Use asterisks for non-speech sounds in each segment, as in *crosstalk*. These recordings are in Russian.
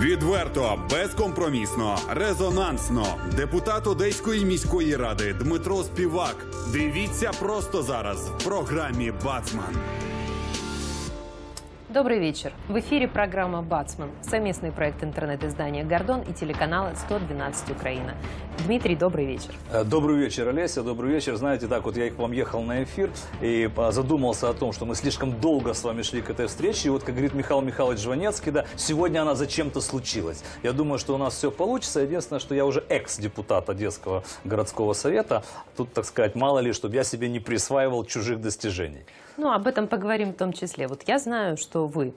Відверто, безкомпромісно, резонансно. Депутат Одеської міської ради Дмитро Співак. Дивіться просто зараз в програмі Бацман. Добрый вечер. В эфире программа «Бацман» – совместный проект интернет-издания «Гордон» и телеканала «112 Украина». Дмитрий, добрый вечер. Э, добрый вечер, Олеся, добрый вечер. Знаете, так вот я к вам ехал на эфир и а, задумался о том, что мы слишком долго с вами шли к этой встрече. И вот, как говорит Михаил Михайлович Жванецкий, да, сегодня она зачем-то случилась. Я думаю, что у нас все получится. Единственное, что я уже экс-депутат Одесского городского совета. Тут, так сказать, мало ли, чтобы я себе не присваивал чужих достижений. Ну, об этом поговорим в том числе. Вот я знаю, что вы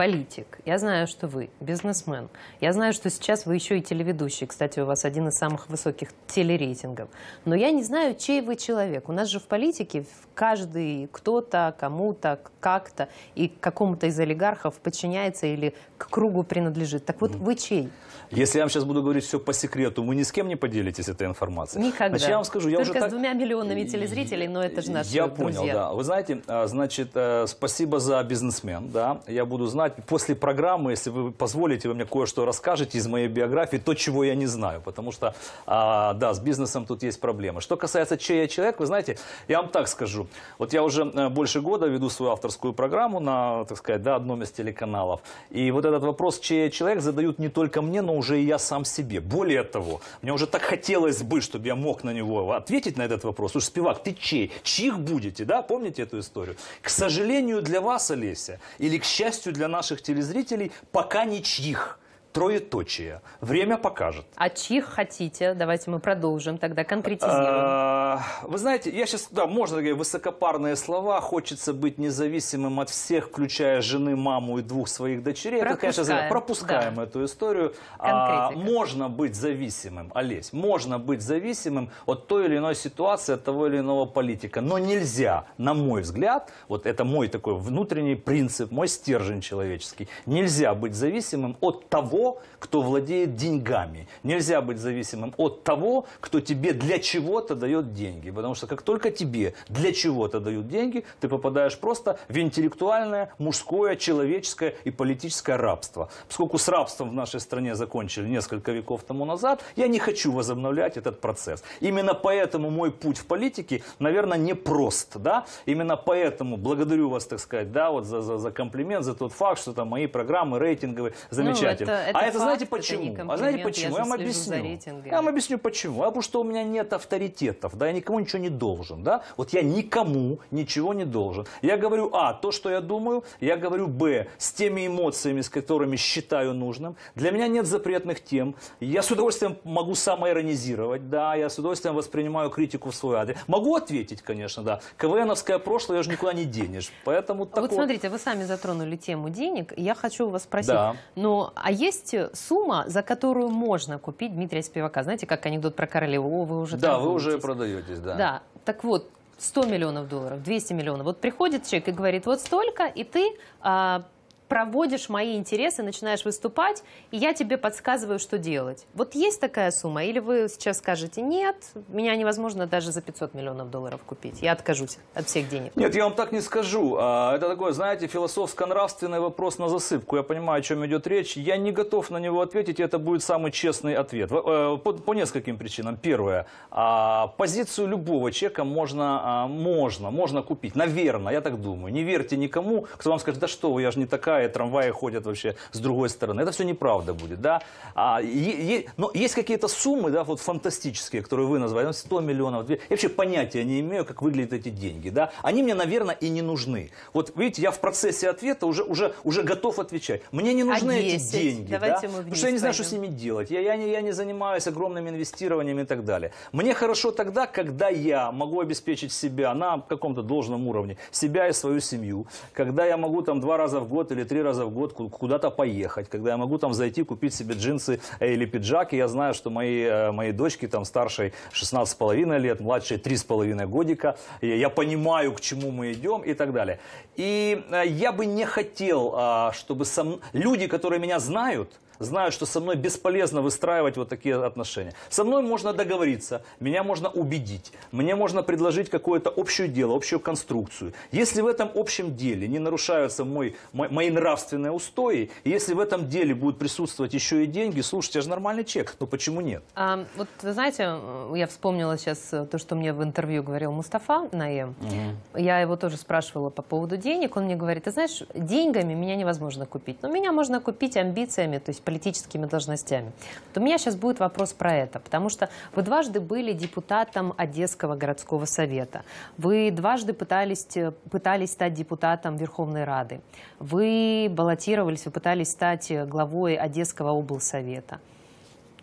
политик, я знаю, что вы бизнесмен, я знаю, что сейчас вы еще и телеведущий, кстати, у вас один из самых высоких телерейтингов, но я не знаю, чей вы человек. У нас же в политике каждый кто-то, кому-то, как-то и какому-то из олигархов подчиняется или к кругу принадлежит. Так вот, вы чей? Если я вам сейчас буду говорить все по секрету, вы ни с кем не поделитесь этой информацией. Никогда. Значит, я вам скажу, я Только уже с двумя миллионами телезрителей, но это же наши Я друзья. понял, да. Вы знаете, а, значит, э, спасибо за бизнесмен, да. Я буду знать узнать после программы, если вы позволите, вы мне кое-что расскажете из моей биографии, то, чего я не знаю, потому что, а, да, с бизнесом тут есть проблемы. Что касается «Чей я человек», вы знаете, я вам так скажу. Вот я уже э, больше года веду свою авторскую программу на, так сказать, да, одном из телеканалов. И вот этот вопрос «Чей я человек» задают не только мне, но уже и я сам себе. Более того, мне уже так хотелось бы, чтобы я мог на него ответить на этот вопрос. Уж Спивак, ты чей? Чьих будете, да? Помните эту историю? К сожалению для вас, Олеся, или к счастью для нас, наших телезрителей пока ничьих троеточие. Время покажет. А чьих хотите? Давайте мы продолжим тогда, конкретизируем. А, вы знаете, я сейчас, да, можно такие высокопарные слова. Хочется быть независимым от всех, включая жены, маму и двух своих дочерей. Пропускаем. Это, конечно, пропускаем да. эту историю. А, можно быть зависимым, Олесь, можно быть зависимым от той или иной ситуации, от того или иного политика. Но нельзя, на мой взгляд, вот это мой такой внутренний принцип, мой стержень человеческий, нельзя быть зависимым от того, того, кто владеет деньгами. Нельзя быть зависимым от того, кто тебе для чего-то дает деньги. Потому что как только тебе для чего-то дают деньги, ты попадаешь просто в интеллектуальное, мужское, человеческое и политическое рабство. Поскольку с рабством в нашей стране закончили несколько веков тому назад, я не хочу возобновлять этот процесс. Именно поэтому мой путь в политике, наверное, непрост. Да? Именно поэтому благодарю вас, так сказать, да, вот за, за, за комплимент, за тот факт, что там мои программы рейтинговые замечательные. Ну, это, это а это факт, знаете почему? Это а знаете почему? Я, я вам объясню. Я вам объясню почему. А потому что у меня нет авторитетов, да, я никому ничего не должен, да. Вот я никому ничего не должен. Я говорю, а, то, что я думаю, я говорю, б, с теми эмоциями, с которыми считаю нужным. Для меня нет запретных тем. Я с удовольствием могу самоиронизировать, да, я с удовольствием воспринимаю критику в свой адрес. Могу ответить, конечно, да. КВНовское прошлое ее же никуда не денешь. Поэтому а вот такое... Вот смотрите, вы сами затронули тему денег. Я хочу вас спросить, да. Но ну, а есть есть э, сумма, за которую можно купить Дмитрия Спивака. Знаете, как анекдот про Королеву, вы уже Да, вы уже продаетесь, да. Да, так вот, 100 миллионов долларов, 200 миллионов. Вот приходит человек и говорит, вот столько, и ты а, проводишь мои интересы, начинаешь выступать, и я тебе подсказываю, что делать. Вот есть такая сумма? Или вы сейчас скажете, нет, меня невозможно даже за 500 миллионов долларов купить, я откажусь от всех денег? Нет, я вам так не скажу. А, это такой, знаете, философско-нравственный вопрос на засыпку. Я понимаю, о чем идет речь. Я не готов на него ответить, это будет самый честный ответ. Э, по, по нескольким причинам. Первое, а, позицию любого человека можно, а, можно, можно купить. Наверное, я так думаю. Не верьте никому, кто вам скажет, да что вы, я же не такая, трамваи, трамваи ходят вообще с другой стороны. Это все неправда будет, да. А, е, е, но есть какие-то суммы, да, вот фантастические, которые вы назвали, 100 ну, миллионов. 2... Я вообще понятия не имею, как выглядят эти деньги, да. Они мне, наверное, и не нужны. Вот видите, я в процессе ответа уже, уже, уже готов отвечать. Мне не нужны а эти 10? деньги, Давайте да. Мы Потому что я не знаю, пойдем. что с ними делать. Я, я, не, я не занимаюсь огромными инвестированиями и так далее. Мне хорошо тогда, когда я могу обеспечить себя на каком-то должном уровне, себя и свою семью, когда я могу там два раза в год или три раза в год куда-то поехать, когда я могу там зайти, купить себе джинсы э, или пиджак, и я знаю, что мои, э, мои дочки там старшей 16,5 лет, младшей 3,5 годика, я понимаю, к чему мы идем и так далее. И э, я бы не хотел, а, чтобы сам... люди, которые меня знают, знают, что со мной бесполезно выстраивать вот такие отношения. Со мной можно договориться, меня можно убедить, мне можно предложить какое-то общее дело, общую конструкцию. Если в этом общем деле не нарушаются мой, мой, мои нравственные устои, если в этом деле будут присутствовать еще и деньги, слушайте, я же нормальный чек, но ну почему нет? А, вот знаете, э, я вспомнила сейчас э, то, что мне в интервью говорил Мустафа Наем. Угу. Я его тоже спрашивала по поводу денег, он мне говорит, ты знаешь, деньгами меня невозможно купить, но меня можно купить амбициями, то есть политическими должностями. Вот у меня сейчас будет вопрос про это, потому что вы дважды были депутатом Одесского городского совета, вы дважды пытались, э, пытались стать депутатом Верховной Рады, вы баллотировались, вы пытались стать э, главой Одесского облсовета.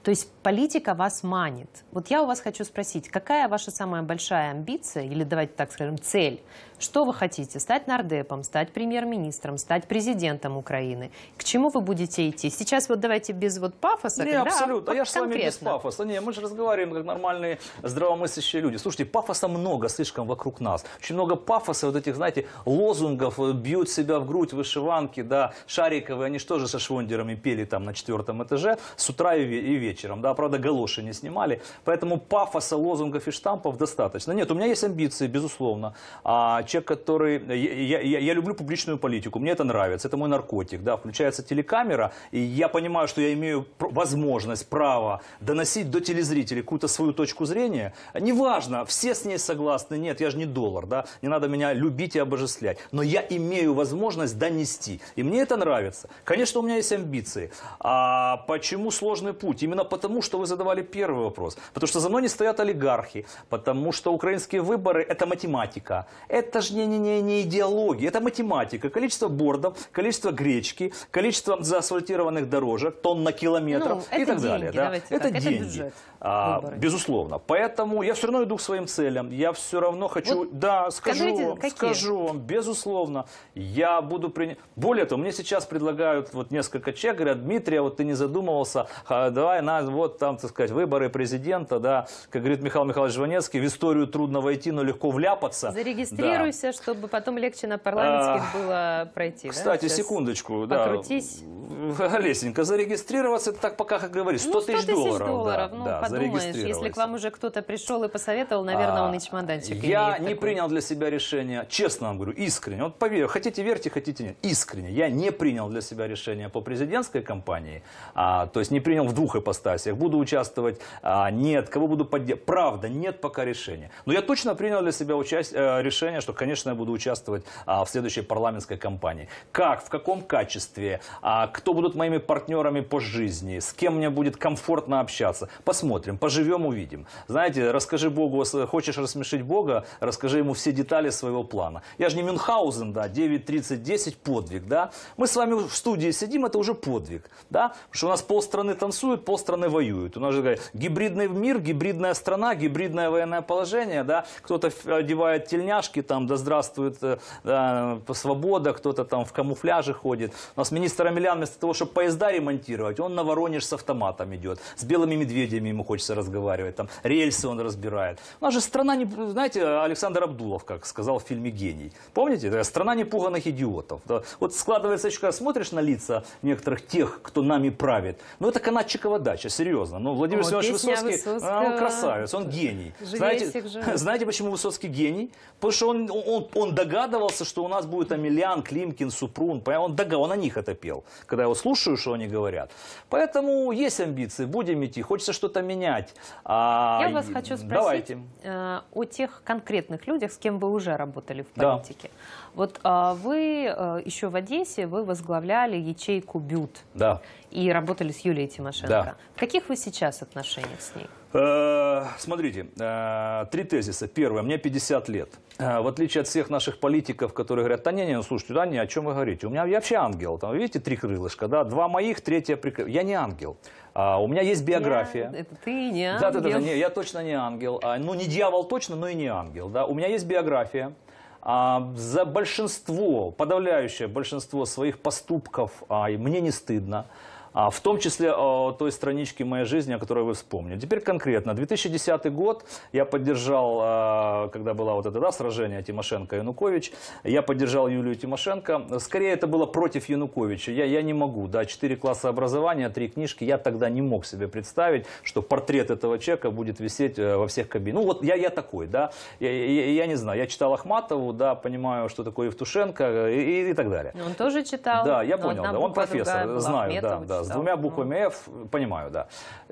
То есть политика вас манит. Вот я у вас хочу спросить, какая ваша самая большая амбиция, или давайте так скажем, цель? Что вы хотите? Стать нардепом, стать премьер-министром, стать президентом Украины? К чему вы будете идти? Сейчас вот давайте без вот пафоса. Не, а, абсолютно. А я же с вами без пафоса. Не, мы же разговариваем как нормальные здравомыслящие люди. Слушайте, пафоса много слишком вокруг нас. Очень много пафоса, вот этих, знаете, лозунгов, э, бьют себя в грудь вышиванки, да, шариковые, они что же со швондерами пели там на четвертом этаже с утра и вечером вечером. Да, правда, галоши не снимали. Поэтому пафоса, лозунгов и штампов достаточно. Нет, у меня есть амбиции, безусловно. А, человек, который... Я, я, я люблю публичную политику, мне это нравится, это мой наркотик. Да, включается телекамера, и я понимаю, что я имею возможность, право доносить до телезрителей какую-то свою точку зрения. Неважно, все с ней согласны, нет, я же не доллар, да, не надо меня любить и обожествлять. Но я имею возможность донести, и мне это нравится. Конечно, у меня есть амбиции. А почему сложный путь? Именно Именно потому, что вы задавали первый вопрос. Потому что за мной не стоят олигархи. Потому что украинские выборы – это математика. Это же не, не, не, не идеология, это математика. Количество бордов, количество гречки, количество заасфальтированных дорожек, тонн на километр ну, и так деньги, далее. Да? Это так, деньги. Это бюджет. А, безусловно. Поэтому я все равно иду к своим целям. Я все равно хочу... Вот да, скажу вам, какие? скажу вам, безусловно. Я буду принять... Более того, мне сейчас предлагают вот несколько человек, говорят, Дмитрий, а вот ты не задумывался, давай она вот там, так сказать, выборы президента, да, как говорит Михаил Михайлович Жванецкий, в историю трудно войти, но легко вляпаться. Зарегистрируйся, да. чтобы потом легче на парламентских а, было пройти. Кстати, да? Сейчас секундочку. Покрутись. Олесенька, зарегистрироваться, это так пока, как говоришь, 100, ну, 100 тысяч долларов. долларов. Да, ну, да, подумаешь, если к вам уже кто-то пришел и посоветовал, наверное, а, он и а, чемоданчик Я не такой. принял для себя решение, честно вам говорю, искренне. Вот поверю, хотите верьте, хотите нет. Искренне. Я не принял для себя решение по президентской кампании, а, то есть не принял в двух ипостасях ипостасях, буду участвовать, а, нет, кого буду поддерживать. Правда, нет пока решения. Но я точно принял для себя участь, э, решение, что, конечно, я буду участвовать а, в следующей парламентской кампании. Как, в каком качестве, а, кто будут моими партнерами по жизни, с кем мне будет комфортно общаться. Посмотрим, поживем, увидим. Знаете, расскажи Богу, хочешь рассмешить Бога, расскажи ему все детали своего плана. Я же не Мюнхгаузен, да, 9.30-10, подвиг, да. Мы с вами в студии сидим, это уже подвиг, да, потому что у нас полстраны танцует, полстраны страны воюют. У нас же говорят, гибридный мир, гибридная страна, гибридное военное положение, да, кто-то одевает тельняшки, там, да здравствует э, да, свобода, кто-то там в камуфляже ходит. У нас министр Амелян вместо того, чтобы поезда ремонтировать, он на Воронеж с автоматом идет, с белыми медведями ему хочется разговаривать, там, рельсы он разбирает. У нас же страна, не, знаете, Александр Абдулов, как сказал в фильме «Гений». Помните? Страна непуганных идиотов. Да? Вот складывается, когда смотришь на лица некоторых тех, кто нами правит, ну это канатчикова дача передача, серьезно. Ну, Владимир О, Семенович Высоцкий, Высоцкого... он красавец, он гений. Знаете, *laughs* знаете, почему Высоцкий гений? Потому что он, он, он догадывался, что у нас будет Амелиан Климкин, Супрун. Он, догад... он о них это пел, когда я его слушаю, что они говорят. Поэтому есть амбиции, будем идти, хочется что-то менять. А... Я вас хочу спросить Давайте. Э, о тех конкретных людях, с кем вы уже работали в политике. Да. Вот а, вы э, еще в Одессе вы возглавляли ячейку БЮТ. Да. И работали с Юлией Тимошенко. Да. В каких вы сейчас отношениях с ней? Э, смотрите, э, три тезиса. Первое, мне 50 лет. В отличие от всех наших политиков, которые говорят, да не, не, ну слушайте, да не, о чем вы говорите. У меня я вообще ангел. Там, видите, три крылышка, да, два моих, третья прикрыла. Я не ангел. А, у меня есть биография. Я, это ты не ангел. Да, да, да, да, не, я точно не ангел. А, ну, не дьявол точно, но и не ангел. Да. У меня есть биография. А, за большинство, подавляющее большинство своих поступков а, мне не стыдно. А в том числе о той страничке моей жизни, о которой вы вспомнили. Теперь конкретно. 2010 год я поддержал, э, когда было вот это да, сражение Тимошенко и Янукович, я поддержал Юлию Тимошенко. Скорее, это было против Януковича. Я, я не могу. Да, четыре класса образования, три книжки. Я тогда не мог себе представить, что портрет этого человека будет висеть э, во всех кабинах. Ну вот я, я такой, да. Я, я, я не знаю. Я читал Ахматову, да, понимаю, что такое Евтушенко и, э, и, и так далее. он тоже читал. Да, я понял. Да. Он профессор, знаю, да, да, с двумя буквами F, понимаю, да.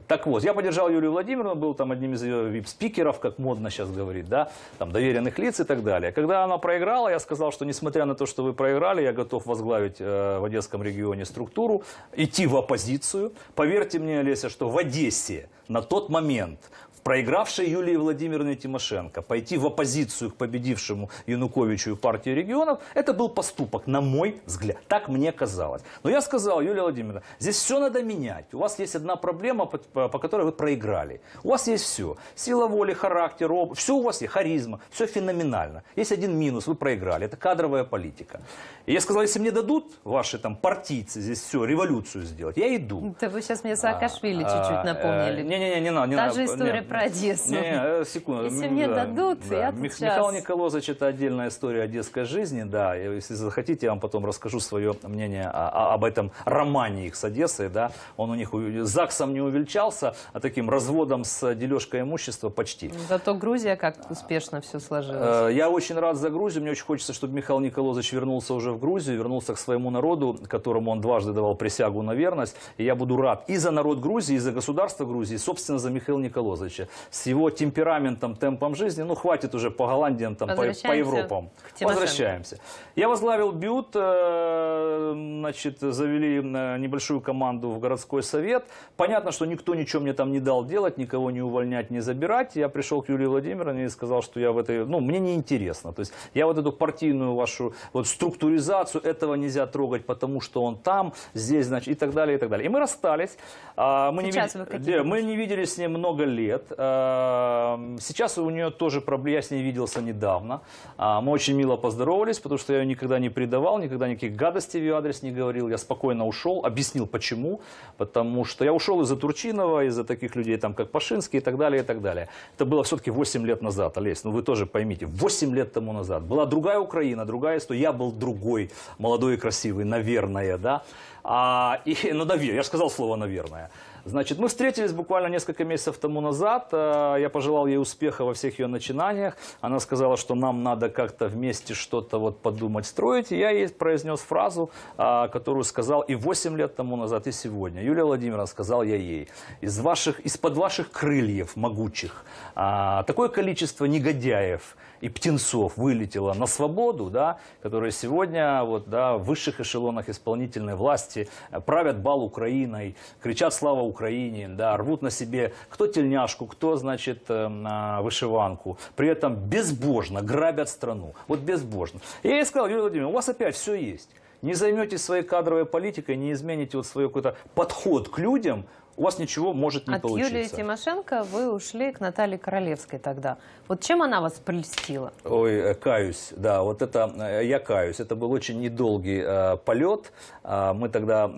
Так вот, я поддержал Юлию Владимировну, был там одним из ее вип-спикеров, как модно сейчас говорить, да, там доверенных лиц и так далее. Когда она проиграла, я сказал, что несмотря на то, что вы проиграли, я готов возглавить э, в Одесском регионе структуру, идти в оппозицию. Поверьте мне, Олеся, что в Одессе на тот момент проигравшей Юлии Владимировне Тимошенко пойти в оппозицию к победившему Януковичу и партии регионов, это был поступок, на мой взгляд. Так мне казалось. Но я сказал, Юлия Владимировна, здесь все надо менять. У вас есть одна проблема, по, по которой вы проиграли. У вас есть все. Сила воли, характер, об... все у вас есть, харизма, все феноменально. Есть один минус, вы проиграли. Это кадровая политика. И я сказал, если мне дадут ваши там партийцы здесь все, революцию сделать, я иду. Да вы сейчас мне Саакашвили а, чуть-чуть а, напомнили. Не-не-не, э, не надо. Не, не, Та же история не, про Одессу. Не, э, секунду. Если мне да, дадут, да. я тут Мих, сейчас... Михаил Николозович – это отдельная история одесской жизни, да. Если захотите, я вам потом расскажу свое мнение о, об этом романе их с Одессой, да. Он у них ЗАГСом не увельчался, а таким разводом с дележкой имущества почти. Зато Грузия как успешно все сложилось. Э, я очень рад за Грузию. Мне очень хочется, чтобы Михаил Николозович вернулся уже в Грузию, вернулся к своему народу, которому он дважды давал присягу на верность. И я буду рад и за народ Грузии, и за государство Грузии, собственно, за Михаила Николозовича. С его темпераментом, темпом жизни, ну, хватит уже по Голландиям, там, по, по Европам. Возвращаемся. Я возглавил Бьют, э, значит, завели э, небольшую команду в городской совет. Понятно, что никто ничего мне там не дал делать, никого не увольнять, не забирать. Я пришел к Юлии Владимировне и сказал, что я в этой, ну, мне неинтересно. То есть я вот эту партийную вашу вот структуризацию, этого нельзя трогать, потому что он там, здесь, значит, и так далее, и так далее. И мы расстались. А, мы, не, вид... мы не виделись с ним много лет. Эм, сейчас у нее тоже проблема, я с ней виделся недавно. А, мы очень мило поздоровались, потому что я ее никогда не предавал, никогда никаких гадостей в ее адрес не говорил. Я спокойно ушел, объяснил почему. Потому что я ушел из-за Турчинова, из-за таких людей, там, как Пашинский и так далее, и так далее. Это было все-таки 8 лет назад, Олесь, ну вы тоже поймите, 8 лет тому назад. Была другая Украина, другая история. Я был другой, молодой и красивый, наверное, да. А, и, ну, наверное, я же сказал слово «наверное». Значит, мы встретились буквально несколько месяцев тому назад. Э, я пожелал ей успеха во всех ее начинаниях. Она сказала, что нам надо как-то вместе что-то вот подумать, строить. И я ей произнес фразу, э, которую сказал и 8 лет тому назад, и сегодня. Юлия Владимировна, сказал я ей, из ваших, из-под ваших крыльев могучих э, такое количество негодяев и птенцов вылетело на свободу, да, которые сегодня вот, да, в высших эшелонах исполнительной власти правят бал Украиной, кричат «Слава Украине!» Украине, да, рвут на себе кто тельняшку, кто, значит, эм, а, вышиванку. При этом безбожно грабят страну. Вот безбожно. И я ей сказал, Юрий Владимирович, у вас опять все есть. Не займетесь своей кадровой политикой, не измените вот свой какой-то подход к людям, у вас ничего может не От получиться. От Юлии Тимошенко вы ушли к Наталье Королевской тогда. Вот чем она вас прельстила? Ой, э, каюсь, да, вот это, э, я каюсь. Это был очень недолгий э, полет. А, мы тогда,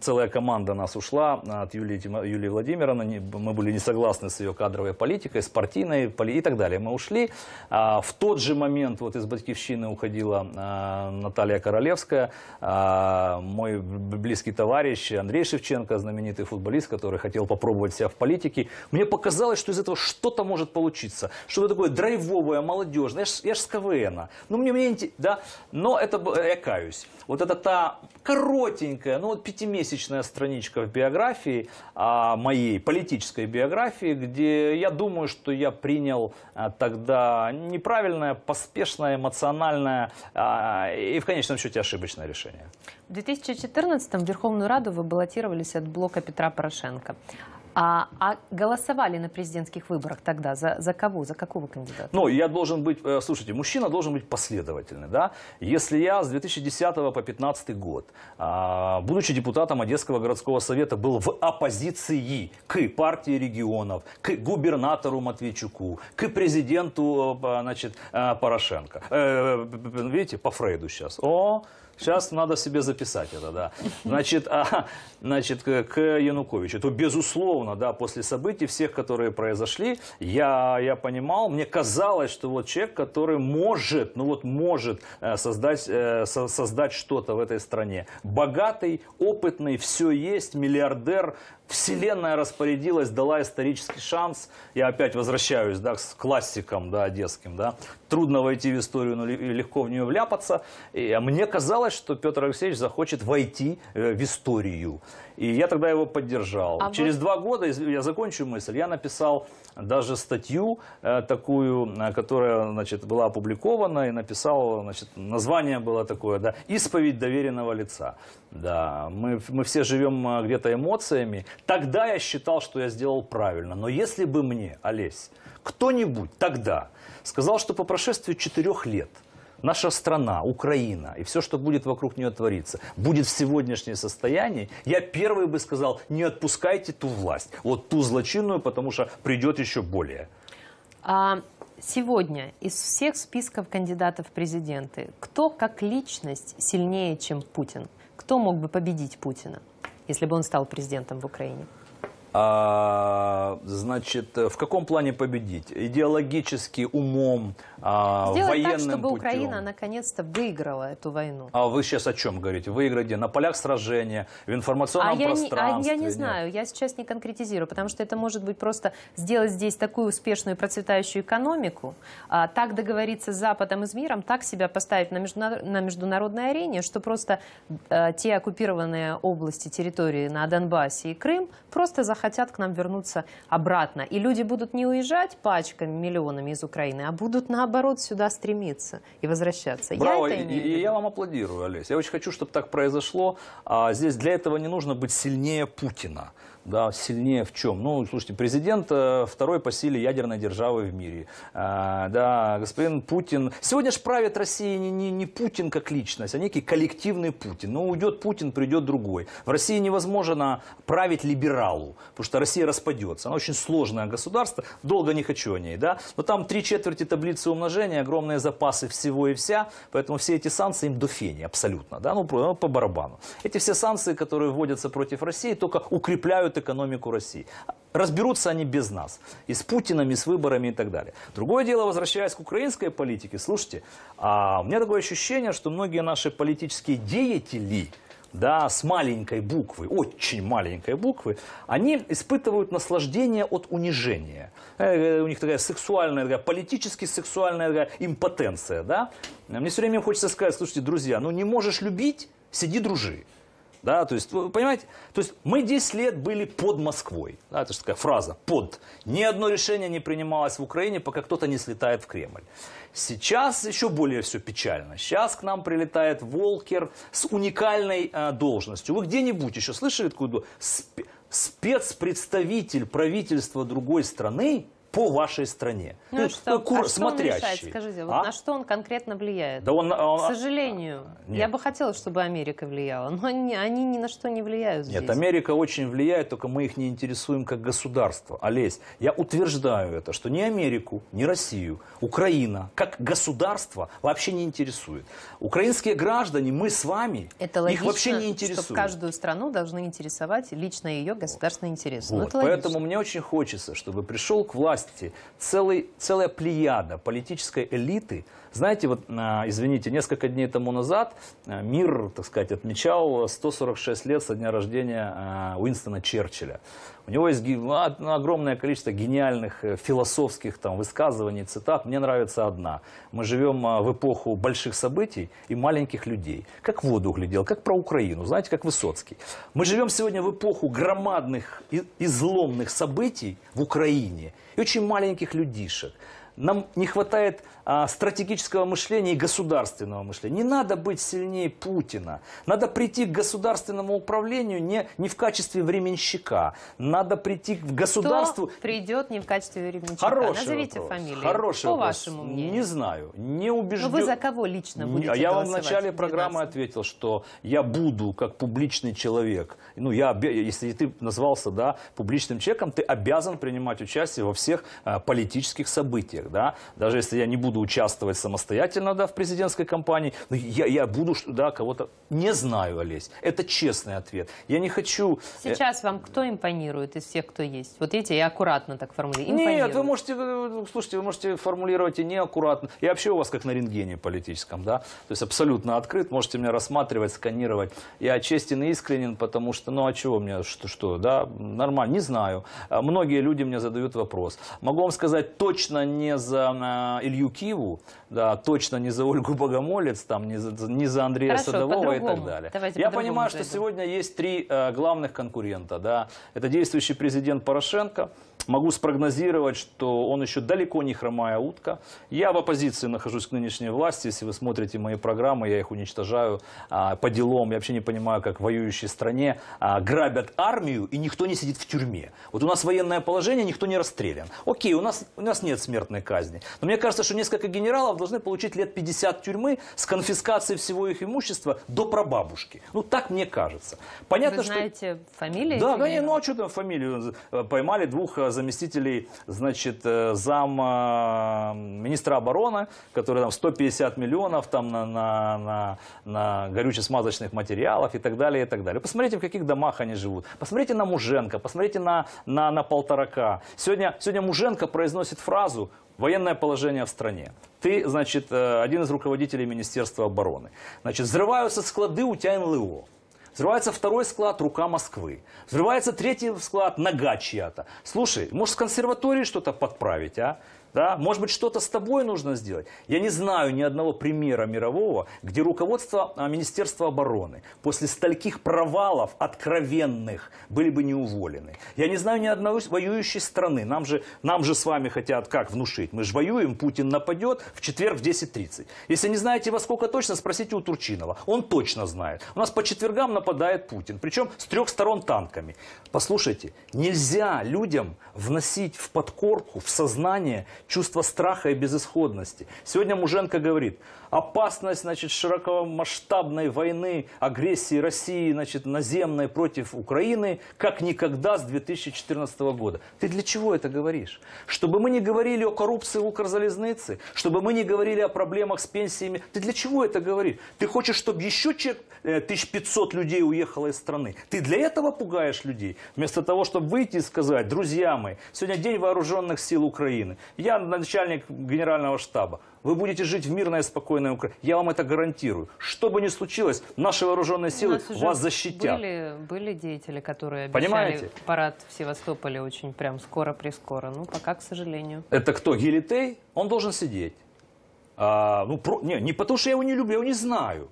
целая команда нас ушла от Юлии, Тимо, Юлии Владимировны. Мы были не согласны с ее кадровой политикой, с партийной и так далее. Мы ушли. А, в тот же момент вот из «Батькивщины» уходила э, Наталья Королевская. А, мой близкий товарищ Андрей Шевченко, знаменитый футболист, который который хотел попробовать себя в политике, мне показалось, что из этого что-то может получиться. Что-то такое драйвовое, молодежное. Я ж, я ж с КВНа. Ну, мне, мне да, но это, я каюсь. Вот это та коротенькая, ну, вот пятимесячная страничка в биографии, а, моей политической биографии, где я думаю, что я принял а, тогда неправильное, поспешное, эмоциональное а, и в конечном счете ошибочное решение. В 2014-м в Верховную Раду вы баллотировались от блока Петра Порошенко. А, а голосовали на президентских выборах тогда за, за кого, за какого кандидата? Ну, я должен быть, э, слушайте, мужчина должен быть последовательный, да? Если я с 2010 по 2015 год, а, будучи депутатом Одесского городского совета, был в оппозиции к партии регионов, к губернатору Матвейчуку, к президенту, э, значит, э, Порошенко. Видите, по Фрейду сейчас. О, Сейчас надо себе записать это, да. Значит, а, значит к, к Януковичу. То, безусловно, да, после событий всех, которые произошли, я, я понимал, мне казалось, что вот человек, который может, ну вот может э, создать, э, создать что-то в этой стране. Богатый, опытный, все есть, миллиардер, Вселенная распорядилась, дала исторический шанс. Я опять возвращаюсь да, к классикам да, одесским. Да. Трудно войти в историю, но легко в нее вляпаться. И а мне казалось, что Петр Алексеевич захочет войти э, в историю. И я тогда его поддержал. А Через вот... два года, я закончу мысль, я написал даже статью э, такую, э, которая значит, была опубликована, и написал, значит, название было такое, да, «Исповедь доверенного лица». Да, мы, мы все живем э, где-то эмоциями. Тогда я считал, что я сделал правильно. Но если бы мне, Олесь, кто-нибудь тогда сказал, что по прошествии четырех лет – наша страна, Украина и все, что будет вокруг нее твориться, будет в сегодняшнем состоянии, я первый бы сказал, не отпускайте ту власть, вот ту злочинную, потому что придет еще более. А сегодня из всех списков кандидатов в президенты, кто как личность сильнее, чем Путин? Кто мог бы победить Путина, если бы он стал президентом в Украине? А, значит, в каком плане победить? Идеологически, умом, а, Сделать военным так, чтобы путем. Украина наконец-то выиграла эту войну. А вы сейчас о чем говорите? Выиграть где? На полях сражения, в а информационном а я пространстве? Не, а я не знаю, я сейчас не конкретизирую, потому что это может быть просто сделать здесь такую успешную процветающую экономику, а, так договориться с Западом и с миром, так себя поставить на, международ, на международной арене, что просто а, те оккупированные области, территории на Донбассе и Крым просто захотят хотят к нам вернуться обратно. И люди будут не уезжать пачками, миллионами из Украины, а будут, наоборот, сюда стремиться и возвращаться. Браво, я, и, и я вам аплодирую, Олесь. Я очень хочу, чтобы так произошло. А, здесь для этого не нужно быть сильнее Путина. Да, сильнее в чем? Ну, слушайте, президент э, второй по силе ядерной державы в мире. А, да, господин Путин. Сегодня же правит Россия не, не, не Путин как личность, а некий коллективный Путин. Ну, уйдет Путин, придет другой. В России невозможно править либералу, потому что Россия распадется. Она очень сложное государство, долго не хочу о ней, да. Но там три четверти таблицы умножения, огромные запасы всего и вся, поэтому все эти санкции им до фени абсолютно, да, ну, по барабану. Эти все санкции, которые вводятся против России, только укрепляют сломают экономику России. Разберутся они без нас. И с Путиным, и с выборами, и так далее. Другое дело, возвращаясь к украинской политике, слушайте, а, у меня такое ощущение, что многие наши политические деятели, да, с маленькой буквы, очень маленькой буквы, они испытывают наслаждение от унижения. Э, э, у них такая сексуальная, такая политически сексуальная такая импотенция, да. Мне все время хочется сказать, слушайте, друзья, ну не можешь любить, сиди дружи. Да, то есть, понимаете, то есть мы 10 лет были под Москвой. Да, это же такая фраза, под. Ни одно решение не принималось в Украине, пока кто-то не слетает в Кремль. Сейчас еще более все печально. Сейчас к нам прилетает Волкер с уникальной э, должностью. Вы где-нибудь еще слышали такую Спецпредставитель правительства другой страны по вашей стране. Ну, ну, что, кур... а что а смотрящий. он решает, скажите, вот а? на что он конкретно влияет? Да он, он... К сожалению, а, Нет. я бы хотела, чтобы Америка влияла, но они, они ни на что не влияют здесь. Нет, Америка очень влияет, только мы их не интересуем как государство. Олесь, я утверждаю это, что ни Америку, ни Россию, Украина как государство вообще не интересует. Украинские граждане, мы с вами, это логично, их вообще не интересуют. Что каждую страну должны интересовать лично ее государственные интересы. Ну, вот. Ну, Поэтому мне очень хочется, чтобы пришел к власти власти, целый, целая плеяда политической элиты. Знаете, вот, а, извините, несколько дней тому назад а, мир, так сказать, отмечал 146 лет со дня рождения а, Уинстона Черчилля. У него есть а, ну, огромное количество гениальных э, философских там, высказываний, цитат. Мне нравится одна. Мы живем а, в эпоху больших событий и маленьких людей. Как воду глядел, как про Украину, знаете, как Высоцкий. Мы живем сегодня в эпоху громадных и изломных событий в Украине и очень маленьких людишек. Нам не хватает а, стратегического мышления и государственного мышления. Не надо быть сильнее Путина. Надо прийти к государственному управлению не, не в качестве временщика. Надо прийти к государству... Кто придет не в качестве временщика? Хороший Назовите вопрос. фамилию. Хороший По вопрос. вашему мнению. Не знаю. Не убежден. Но ну, вы за кого лично будете а Я вам в начале программы ответил, что я буду как публичный человек. Ну, я, если ты назвался да, публичным человеком, ты обязан принимать участие во всех а, политических событиях. Да? Даже если я не буду буду участвовать самостоятельно да, в президентской кампании, но я, я буду да, кого-то... Не знаю, Олесь. Это честный ответ. Я не хочу... Э, Сейчас вам кто импонирует из всех, кто есть? Вот эти я аккуратно так формулирую. Нет, вы можете... Э, слушайте, вы можете формулировать и неаккуратно. Я вообще у вас как на рентгене политическом, да? То есть абсолютно открыт. Можете меня рассматривать, сканировать. Я честен и искренен, потому что, ну а чего мне, что, что да? Нормально, не знаю. А многие люди мне задают вопрос. Могу вам сказать, точно не за э, Илью Киев, Киеву, да, точно не за Ольгу Богомолец, там, не за, не за Андрея Хорошо, Садового и так далее. Давайте Я понимаю, зайду. что сегодня есть три э, главных конкурента. Да. Это действующий президент Порошенко, Могу спрогнозировать, что он еще далеко не хромая утка. Я в оппозиции нахожусь к нынешней власти. Если вы смотрите мои программы, я их уничтожаю а, по делам. Я вообще не понимаю, как в воюющей стране а, грабят армию, и никто не сидит в тюрьме. Вот у нас военное положение, никто не расстрелян. Окей, у нас, у нас нет смертной казни. Но мне кажется, что несколько генералов должны получить лет 50 тюрьмы с конфискацией всего их имущества до прабабушки. Ну, так мне кажется. Понятно, Вы знаете что... фамилии? Да, да, не, ну а что там фамилию? Э, поймали двух э, заместителей, значит, э, зам министра обороны, который там 150 миллионов там на, на, на, на горюче-смазочных материалов и так далее, и так далее. Посмотрите, в каких домах они живут. Посмотрите на Муженко, посмотрите на, на, на Полторака. Сегодня, сегодня Муженко произносит фразу «военное положение в стране». Ты, значит, э, один из руководителей Министерства обороны. Значит, взрываются склады у Тяйн-Лыо. Взрывается второй склад «Рука Москвы». Взрывается третий склад «Нога чья-то». Слушай, может, с консерваторией что-то подправить, а? Да? Может быть, что-то с тобой нужно сделать? Я не знаю ни одного примера мирового, где руководство а, Министерства обороны после стольких провалов откровенных были бы не уволены. Я не знаю ни одной воюющей страны. Нам же, нам же с вами хотят как внушить? Мы же воюем, Путин нападет в четверг в 10.30. Если не знаете во сколько точно, спросите у Турчинова. Он точно знает. У нас по четвергам нападает Путин. Причем с трех сторон танками. Послушайте, нельзя людям вносить в подкорку, в сознание чувство страха и безысходности. Сегодня Муженко говорит, опасность значит, широкомасштабной войны, агрессии России значит, наземной против Украины, как никогда с 2014 года. Ты для чего это говоришь? Чтобы мы не говорили о коррупции в Укрзалезнице, чтобы мы не говорили о проблемах с пенсиями. Ты для чего это говоришь? Ты хочешь, чтобы еще человек, 1500 э, людей уехало из страны. Ты для этого пугаешь людей? Вместо того, чтобы выйти и сказать, друзья мои, сегодня день вооруженных сил Украины. Я начальник генерального штаба. Вы будете жить в мирное спокойное" военной Украины. Я вам это гарантирую. Что бы ни случилось, наши вооруженные силы вас защитят. Были, были деятели, которые обещали Понимаете? парад в Севастополе очень прям скоро-прискоро. Ну, пока, к сожалению. Это кто? Гелитей? Он должен сидеть. А, ну, про, не, не потому, что я его не люблю, я его не знаю.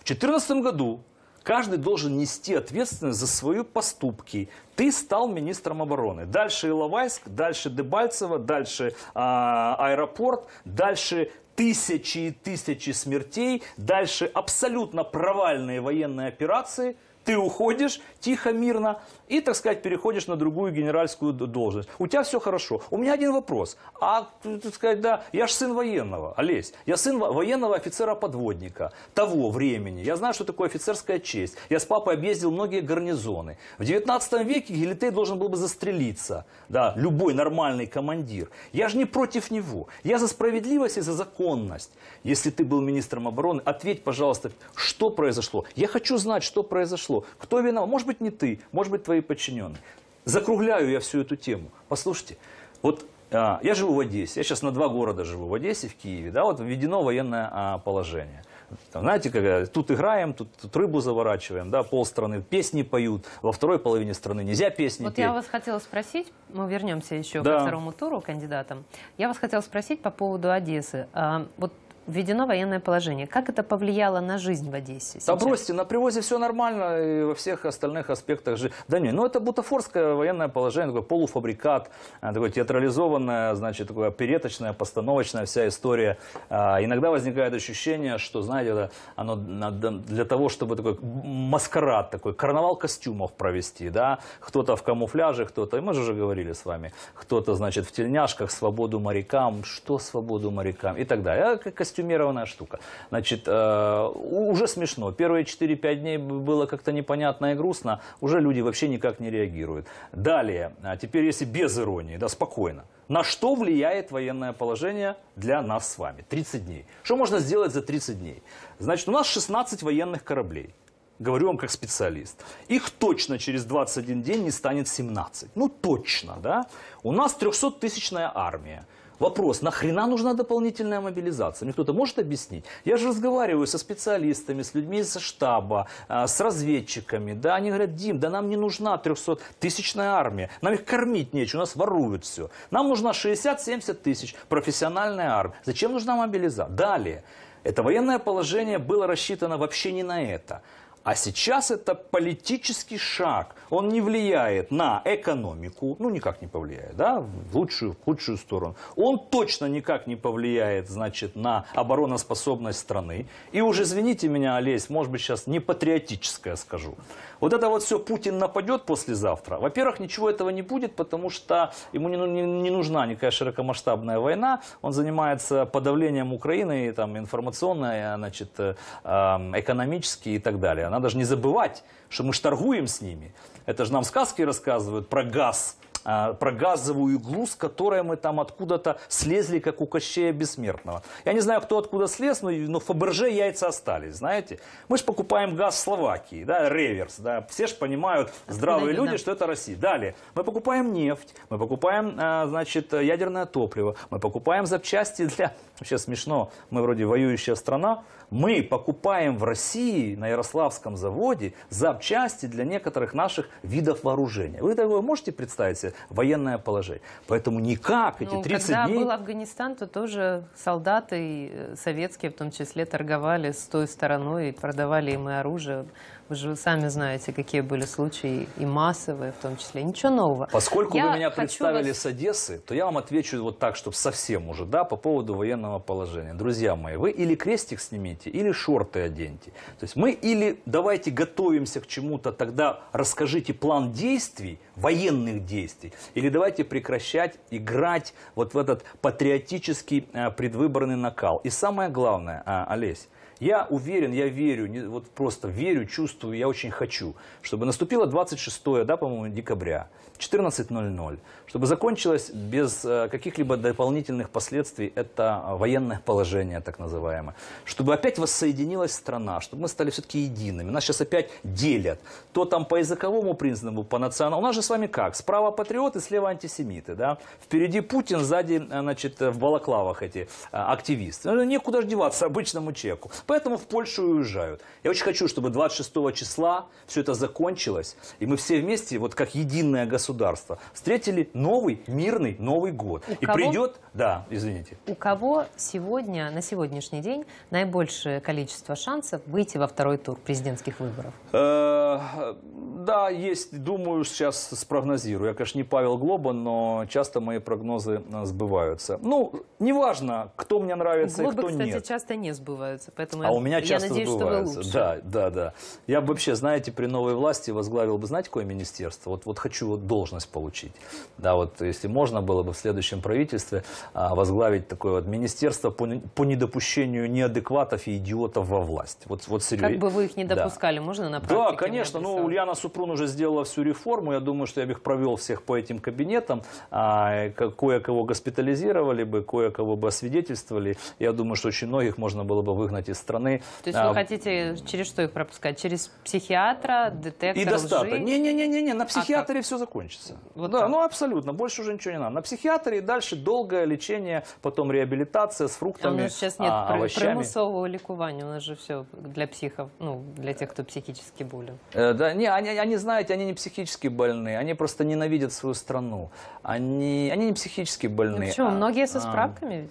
В 2014 году каждый должен нести ответственность за свои поступки. Ты стал министром обороны. Дальше Иловайск, дальше Дебальцево, дальше а, аэропорт, дальше тысячи и тысячи смертей, дальше абсолютно провальные военные операции – ты уходишь тихо, мирно и, так сказать, переходишь на другую генеральскую должность. У тебя все хорошо. У меня один вопрос. А, так сказать, да, я же сын военного, Олесь. Я сын военного офицера-подводника того времени. Я знаю, что такое офицерская честь. Я с папой объездил многие гарнизоны. В 19 веке Гелитей должен был бы застрелиться. Да, любой нормальный командир. Я же не против него. Я за справедливость и за законность. Если ты был министром обороны, ответь, пожалуйста, что произошло. Я хочу знать, что произошло. Кто виноват? Может быть, не ты, может быть, твои подчиненные. Закругляю я всю эту тему. Послушайте, вот а, я живу в Одессе, я сейчас на два города живу, в Одессе, в Киеве, да, вот введено военное а, положение. Там, знаете, как, тут играем, тут, тут рыбу заворачиваем, да, полстраны песни поют, во второй половине страны нельзя песни Вот петь. я вас хотела спросить, мы вернемся еще да. ко второму туру кандидатам. Я вас хотела спросить по поводу Одессы. А, вот введено военное положение. Как это повлияло на жизнь в Одессе? Сейчас? Да бросьте, на привозе все нормально и во всех остальных аспектах жизни. Да нет, ну это бутафорское военное положение, такой полуфабрикат, а, такое театрализованное, значит, такое опереточное, постановочная вся история. А, иногда возникает ощущение, что, знаете, оно для того, чтобы такой маскарад, такой карнавал костюмов провести, да, кто-то в камуфляже, кто-то, мы же уже говорили с вами, кто-то, значит, в тельняшках, свободу морякам, что свободу морякам и так далее. А костюм костюмированная штука. Значит, э, уже смешно. Первые 4-5 дней было как-то непонятно и грустно. Уже люди вообще никак не реагируют. Далее, а теперь если без иронии, да, спокойно. На что влияет военное положение для нас с вами? 30 дней. Что можно сделать за 30 дней? Значит, у нас 16 военных кораблей. Говорю вам как специалист. Их точно через 21 день не станет 17. Ну точно, да? У нас 300-тысячная армия. Вопрос, нахрена нужна дополнительная мобилизация? Мне кто-то может объяснить? Я же разговариваю со специалистами, с людьми из штаба, а, с разведчиками. Да, они говорят, Дим, да нам не нужна 300-тысячная армия. Нам их кормить нечего, у нас воруют все. Нам нужна 60-70 тысяч профессиональная армия. Зачем нужна мобилизация? Далее. Это военное положение было рассчитано вообще не на это. А сейчас это политический шаг. Он не влияет на экономику, ну никак не повлияет, да, в лучшую, в худшую сторону. Он точно никак не повлияет, значит, на обороноспособность страны. И уже, извините меня, Олесь, может быть, сейчас не патриотическое скажу. Вот это вот все Путин нападет послезавтра. Во-первых, ничего этого не будет, потому что ему не, не, не нужна никакая широкомасштабная война. Он занимается подавлением Украины, там, информационное, значит, э, эм, экономически и так далее. Надо же не забывать, что мы ж с ними. Это же нам сказки рассказывают про газ, а, про газовую иглу, с которой мы там откуда-то слезли, как у Кощея Бессмертного. Я не знаю, кто откуда слез, но, но Фаберже яйца остались, знаете. Мы же покупаем газ в Словакии, да, реверс, да. Все же понимают, здравые откуда люди, что это Россия. Далее, мы покупаем нефть, мы покупаем, а, значит, ядерное топливо, мы покупаем запчасти для... Вообще смешно, мы вроде воюющая страна, мы покупаем в России на Ярославском заводе запчасти для некоторых наших видов вооружения. Вы такое можете представить себе военное положение? Поэтому никак эти ну, 30 когда дней... Когда был Афганистан, то тоже солдаты э, советские в том числе торговали с той стороной и продавали им и оружие. Вы же сами знаете, какие были случаи и массовые в том числе. Ничего нового. Поскольку я вы меня представили вас... с Одессы, то я вам отвечу вот так, чтобы совсем уже, да, по поводу военного положения. Друзья мои, вы или крестик снимите, оденьте, или шорты оденьте. То есть мы или давайте готовимся к чему-то, тогда расскажите план действий, военных действий, или давайте прекращать играть вот в этот патриотический э, предвыборный накал. И самое главное, а, Олесь, я уверен, я верю, вот просто верю, чувствую, я очень хочу, чтобы наступило 26, да, по-моему, декабря, 14.00, чтобы закончилось без э, каких-либо дополнительных последствий это э, военное положение, так называемое, чтобы опять воссоединилась страна, чтобы мы стали все-таки едиными. Нас сейчас опять делят. То там по языковому принципу, по национальному. У нас же с вами как? Справа патриоты, слева антисемиты, да? Впереди Путин, сзади, э, значит, в балаклавах эти активисты. Ну, некуда же деваться обычному человеку. Поэтому в Польшу уезжают. Я очень хочу, чтобы 26 числа все это закончилось, и мы все вместе, вот как единое государство, встретили новый мирный Новый год. У и кого... придет, да, извините. У кого сегодня, на сегодняшний день, наибольшее количество шансов выйти во второй тур президентских выборов? Э, да, есть, думаю, сейчас спрогнозирую. Я, конечно, не Павел Глоба, но часто мои прогнозы э, сбываются. Ну, неважно, кто мне нравится Глобы, и кто кстати, нет. часто не сбываются, поэтому поэтому а я, у меня часто я надеюсь, сбываются. Что вы лучше. Да, да, да. Я бы вообще, знаете, при новой власти возглавил бы, знаете, какое министерство? Вот, вот хочу вот должность получить. Да, вот если можно было бы в следующем правительстве а, возглавить такое вот министерство по, по недопущению неадекватов и идиотов во власть. Вот, вот серьезно. Как бы вы их не допускали, да. можно на практике? Да, конечно. Ну, Ульяна Супрун уже сделала всю реформу. Я думаю, что я бы их провел всех по этим кабинетам. А, кое-кого госпитализировали бы, кое-кого бы освидетельствовали. Я думаю, что очень многих можно было бы выгнать из страны. То есть вы а, хотите через что их пропускать? Через психиатра, детектор И достаточно. Не-не-не, на психиатре а все закончится. Вот да, так. ну абсолютно, больше уже ничего не надо. На психиатре и дальше долгое лечение, потом реабилитация с фруктами, а у нас сейчас нет а, овощами. примусового ликования у нас же все для психов, ну, для тех, кто психически болен. Э, да, не, они, они, знаете, они не психически больные, они просто ненавидят свою страну. Они, они не психически больные. Ну, почему? А, Многие со а. справками ведь.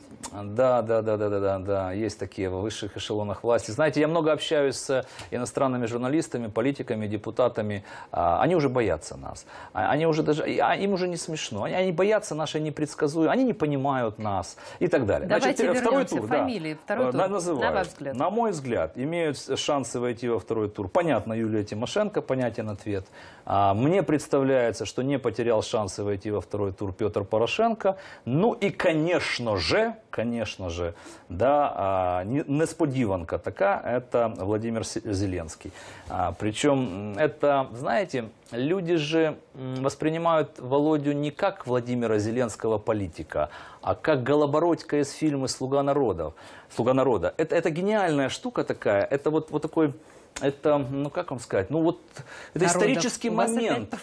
Да, да, да, да, да, да, да, есть такие в высших эшелонах эшелонах власти. Знаете, я много общаюсь с иностранными журналистами, политиками, депутатами. А, они уже боятся нас. А, они уже даже, а им уже не смешно. Они, они боятся нашей непредсказуемости. Они не понимают нас и так далее. Давайте Значит, второй тур, фамилии. Да, второй э, тур, называю. на ваш взгляд. На мой взгляд, имеют шансы войти во второй тур. Понятно, Юлия Тимошенко, понятен ответ. Мне представляется, что не потерял шансы войти во второй тур Петр Порошенко. Ну и, конечно же, конечно же, да, несподівано ребенка така, это Владимир Зеленский. А, Причем это, знаете, люди же воспринимают Володю не как Владимира Зеленского политика, а как Голобородька из фильма «Слуга народа». «Слуга народа». Это, это гениальная штука такая, это вот, вот такой это, ну как вам сказать, ну вот это Народов. исторический момент.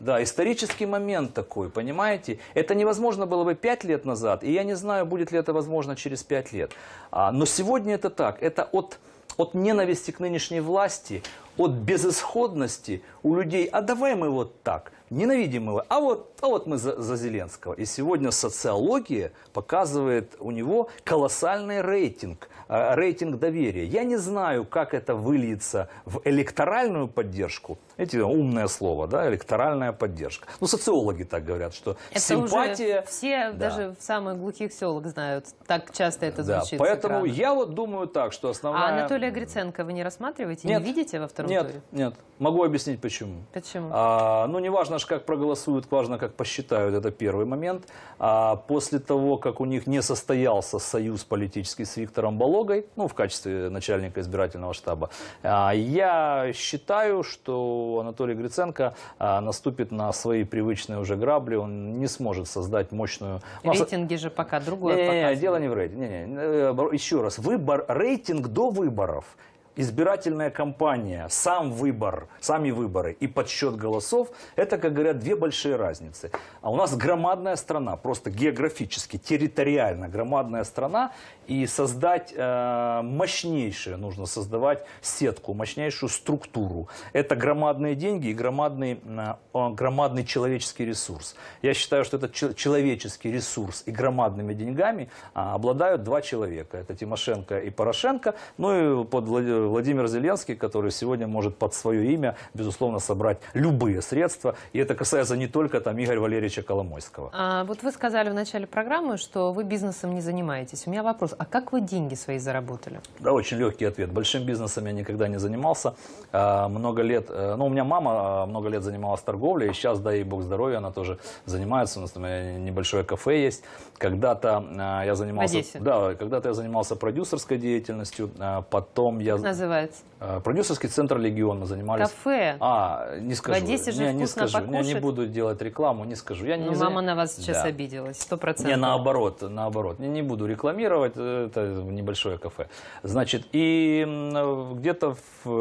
Да, исторический момент такой, понимаете? Это невозможно было бы пять лет назад, и я не знаю, будет ли это возможно через пять лет. А, но сегодня это так, это от, от ненависти к нынешней власти, от безысходности у людей, а давай мы вот так, ненавидим его, а вот, а вот мы за, за Зеленского. И сегодня социология показывает у него колоссальный рейтинг – Э, рейтинг доверия. Я не знаю, как это выльется в электоральную поддержку, эти умное слово, да, электоральная поддержка. Ну, социологи так говорят, что это симпатия... Уже все, да. даже в самых глухих селах знают, так часто это звучит. да, Поэтому я вот думаю так, что а основная... А Анатолия Гриценко вы не рассматриваете, нет, не видите во втором нет, туре? Нет, могу объяснить почему. Почему? А, ну, не важно как проголосуют, важно, как посчитают, это первый момент. А после того, как у них не состоялся союз политический с Виктором Балогой, ну, в качестве начальника избирательного штаба, а, я считаю, что у Анатолия Гриценко а, наступит на свои привычные уже грабли, он не сможет создать мощную... Рейтинги же пока другое не, не, не, дело не в рейтинге. Не, не. Э, еще раз, выбор, рейтинг до выборов избирательная кампания, сам выбор, сами выборы и подсчет голосов, это, как говорят, две большие разницы. А у нас громадная страна, просто географически, территориально громадная страна, и создать э, мощнейшее, нужно создавать сетку, мощнейшую структуру. Это громадные деньги и громадный, э, громадный человеческий ресурс. Я считаю, что этот человеческий ресурс и громадными деньгами э, обладают два человека. Это Тимошенко и Порошенко, ну и под Владимир Владимир Зеленский, который сегодня может под свое имя, безусловно, собрать любые средства. И это касается не только там Игоря Валерьевича Коломойского. А вот вы сказали в начале программы, что вы бизнесом не занимаетесь. У меня вопрос, а как вы деньги свои заработали? Да, очень легкий ответ. Большим бизнесом я никогда не занимался. А, много лет, э, ну, у меня мама а, много лет занималась торговлей, и сейчас, да, ей бог здоровья, она тоже занимается. У нас там э, небольшое кафе есть. Когда-то а, я занимался... Да, когда-то я занимался продюсерской деятельностью, потом я называется. А, продюсерский центр «Легиона» занимались. Кафе. А, не скажу. В Одессе же не, не скажу. Покушать. Я не буду делать рекламу, не скажу. Я ну, не мама зан... на вас сейчас да. обиделась, сто процентов. Не, наоборот, наоборот. Я не буду рекламировать, это небольшое кафе. Значит, и где-то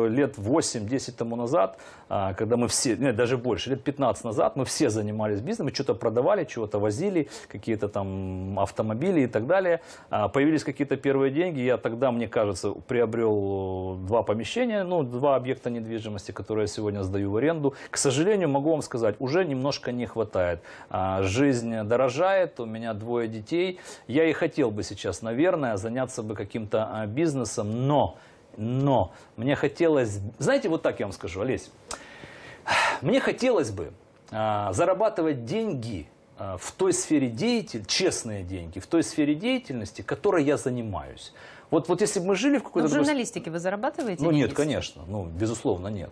лет 8-10 тому назад, а, когда мы все, нет, даже больше, лет 15 назад, мы все занимались бизнесом, что-то продавали, чего-то возили, какие-то там автомобили и так далее. А, появились какие-то первые деньги. Я тогда, мне кажется, приобрел два помещения помещение, ну, два объекта недвижимости, которые я сегодня сдаю в аренду. К сожалению, могу вам сказать, уже немножко не хватает. А, жизнь дорожает, у меня двое детей. Я и хотел бы сейчас, наверное, заняться бы каким-то а, бизнесом, но, но мне хотелось... Знаете, вот так я вам скажу, Олесь. Мне хотелось бы а, зарабатывать деньги в той сфере деятельности, честные деньги, в той сфере деятельности, которой я занимаюсь. Вот, вот если бы мы жили в какой-то... Ну, в журналистике вы зарабатываете? Ну деньги? нет, конечно. Ну, безусловно, нет.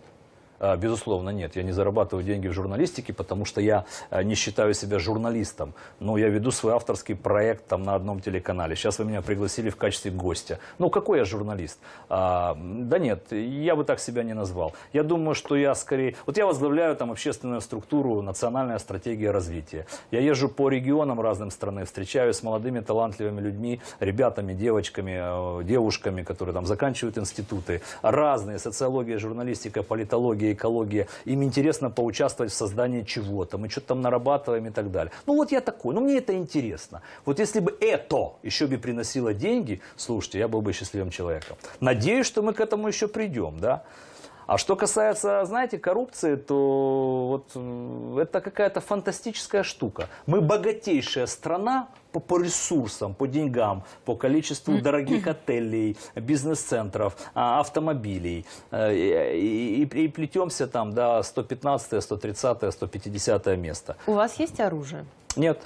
А, безусловно, нет. Я не зарабатываю деньги в журналистике, потому что я э, не считаю себя журналистом. Но я веду свой авторский проект там на одном телеканале. Сейчас вы меня пригласили в качестве гостя. Ну, какой я журналист? А, да нет, я бы так себя не назвал. Я думаю, что я скорее... Вот я возглавляю там общественную структуру, национальная стратегия развития. Я езжу по регионам разным страны, встречаюсь с молодыми талантливыми людьми, ребятами, девочками, э, девушками, которые там заканчивают институты. Разные, социология, журналистика, политология, экология, им интересно поучаствовать в создании чего-то, мы что-то там нарабатываем и так далее. Ну вот я такой, ну мне это интересно. Вот если бы это еще бы приносило деньги, слушайте, я был бы счастливым человеком. Надеюсь, что мы к этому еще придем, да. А что касается, знаете, коррупции, то вот э, это какая-то фантастическая штука. Мы богатейшая страна по, по ресурсам, по деньгам, по количеству дорогих *laughs* отелей, бизнес-центров, а, автомобилей. Э, и, и, и плетемся там до 115, 130, 150 место. У вас есть оружие? Нет.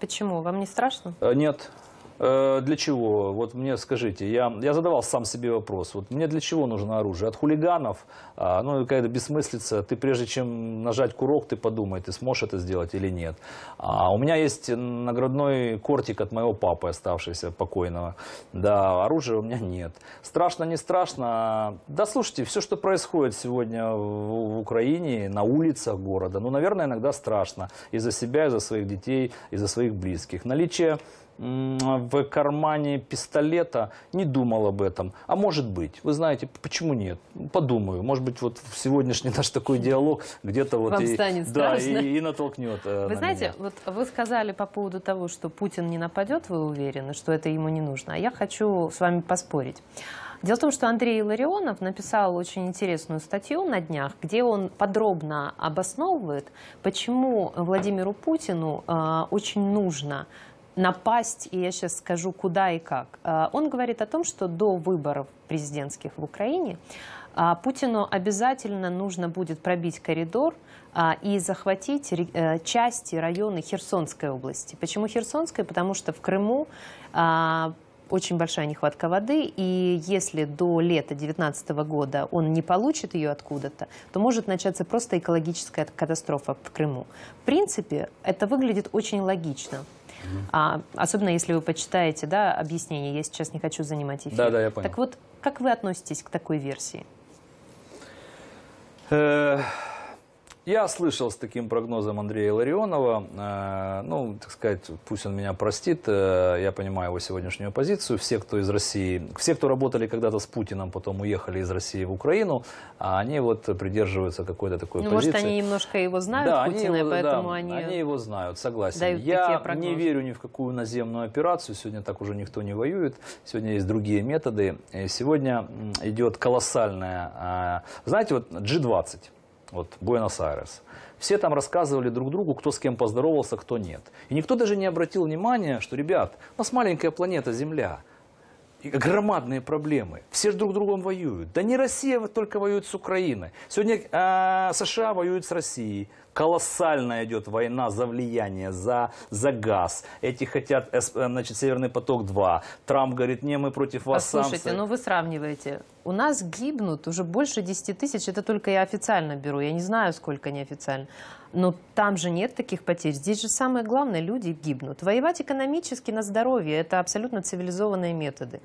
Почему? Вам не страшно? Э, нет. Э, для чего? Вот мне скажите, я, я задавал сам себе вопрос, вот мне для чего нужно оружие? От хулиганов? А, ну, какая-то бессмыслица. Ты прежде чем нажать курок, ты подумай, ты сможешь это сделать или нет. А, у меня есть наградной кортик от моего папы, оставшегося покойного. Да, оружия у меня нет. Страшно, не страшно. Да, слушайте, все, что происходит сегодня в, в Украине, на улицах города, ну, наверное, иногда страшно. И за себя, и за своих детей, и за своих близких. Наличие в кармане пистолета, не думал об этом. А может быть, вы знаете, почему нет? Подумаю. Может быть, вот сегодняшний наш такой диалог где-то вот и, да, и, и натолкнет. Э, вы на знаете, меня. вот вы сказали по поводу того, что Путин не нападет, вы уверены, что это ему не нужно. А я хочу с вами поспорить. Дело в том, что Андрей Ларионов написал очень интересную статью на днях, где он подробно обосновывает, почему Владимиру Путину э, очень нужно напасть, и я сейчас скажу, куда и как. А, он говорит о том, что до выборов президентских в Украине а, Путину обязательно нужно будет пробить коридор а, и захватить э, части, районы Херсонской области. Почему Херсонской? Потому что в Крыму очень большая нехватка воды, и если до лета 2019 года он не получит ее откуда-то, то может начаться просто экологическая катастрофа в Крыму. В принципе, это выглядит очень логично. А, особенно если вы почитаете, да, объяснение, я сейчас не хочу занимать эфир. Да, да, я понял. Так вот, как вы относитесь к такой версии? Э, я слышал с таким прогнозом Андрея Ларионова, э, ну, так сказать, пусть он меня простит, э, я понимаю его сегодняшнюю позицию. Все, кто из России, все, кто работали когда-то с Путиным, потом уехали из России в Украину, а они вот придерживаются какой-то такой ну, позиции. Может, они немножко его знают, да, Путина, они его, поэтому да, они... они его знают, согласен. Дают я не верю ни в какую наземную операцию, сегодня так уже никто не воюет, сегодня есть другие методы. Сегодня идет колоссальная... А, знаете, вот G20 вот Буэнос-Айрес. Все там рассказывали друг другу, кто с кем поздоровался, кто нет. И никто даже не обратил внимания, что, ребят, у нас маленькая планета Земля, и громадные проблемы. Все же друг другом воюют. Да не Россия только воюет с Украиной. Сегодня э, США воюют с Россией колоссальная идет война за влияние, за, за газ. Эти хотят, э, э, значит, Северный поток-2. Трамп говорит, не, мы против вас Послушайте, санкции. но ну, вы сравниваете. У нас гибнут уже больше 10 тысяч, это только я официально беру, я не знаю, сколько неофициально. Но там же нет таких потерь. Здесь же самое главное, люди гибнут. Воевать экономически на здоровье – это абсолютно цивилизованные методы.